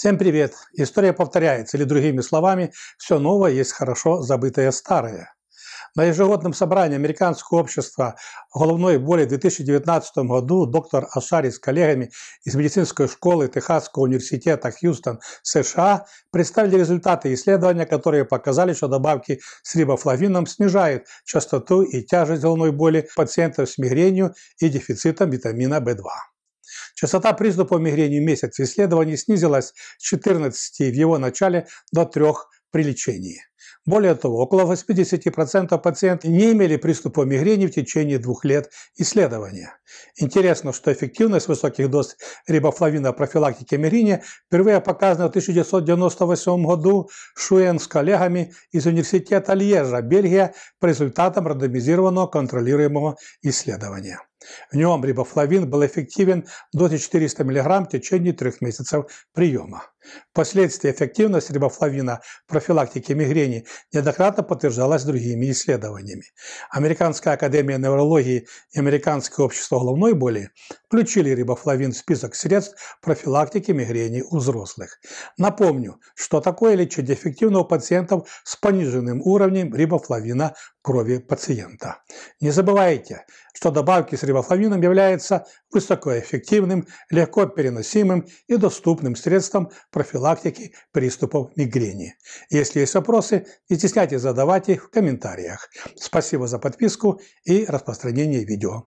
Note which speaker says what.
Speaker 1: Всем привет! История повторяется, или другими словами, все новое есть хорошо забытое старое. На ежегодном собрании Американского общества головной боли в 2019 году доктор Ашари с коллегами из медицинской школы Техасского университета Хьюстон, США, представили результаты исследования, которые показали, что добавки с рибофлавином снижают частоту и тяжесть головной боли пациентов с мигренью и дефицитом витамина В2. Частота приступов мигрени месяц исследований снизилась с 14 в его начале до 3 при лечении. Более того, около 80% пациентов не имели приступа мигрени в течение двух лет исследования. Интересно, что эффективность высоких доз рибофлавина профилактики мигрени впервые показана в 1998 году Шуэн с коллегами из университета Льежа, Бельгия, по результатам рандомизированного контролируемого исследования. В нем рибофлавин был эффективен до 400 мг в течение трех месяцев приема. Впоследствии эффективность рибофлавина профилактики мигрени отношений неоднократно подтверждалась другими исследованиями. Американская академия неврологии и Американское общество головной боли включили рибофлавин в список средств профилактики мигрени у взрослых. Напомню, что такое лечить дефективного пациентов с пониженным уровнем рибофлавина в крови пациента. Не забывайте, что добавки с рибофлавином являются высокоэффективным, легко переносимым и доступным средством профилактики приступов мигрени. Если есть вопросы, не стесняйтесь задавать их в комментариях. Спасибо за подписку и распространение видео.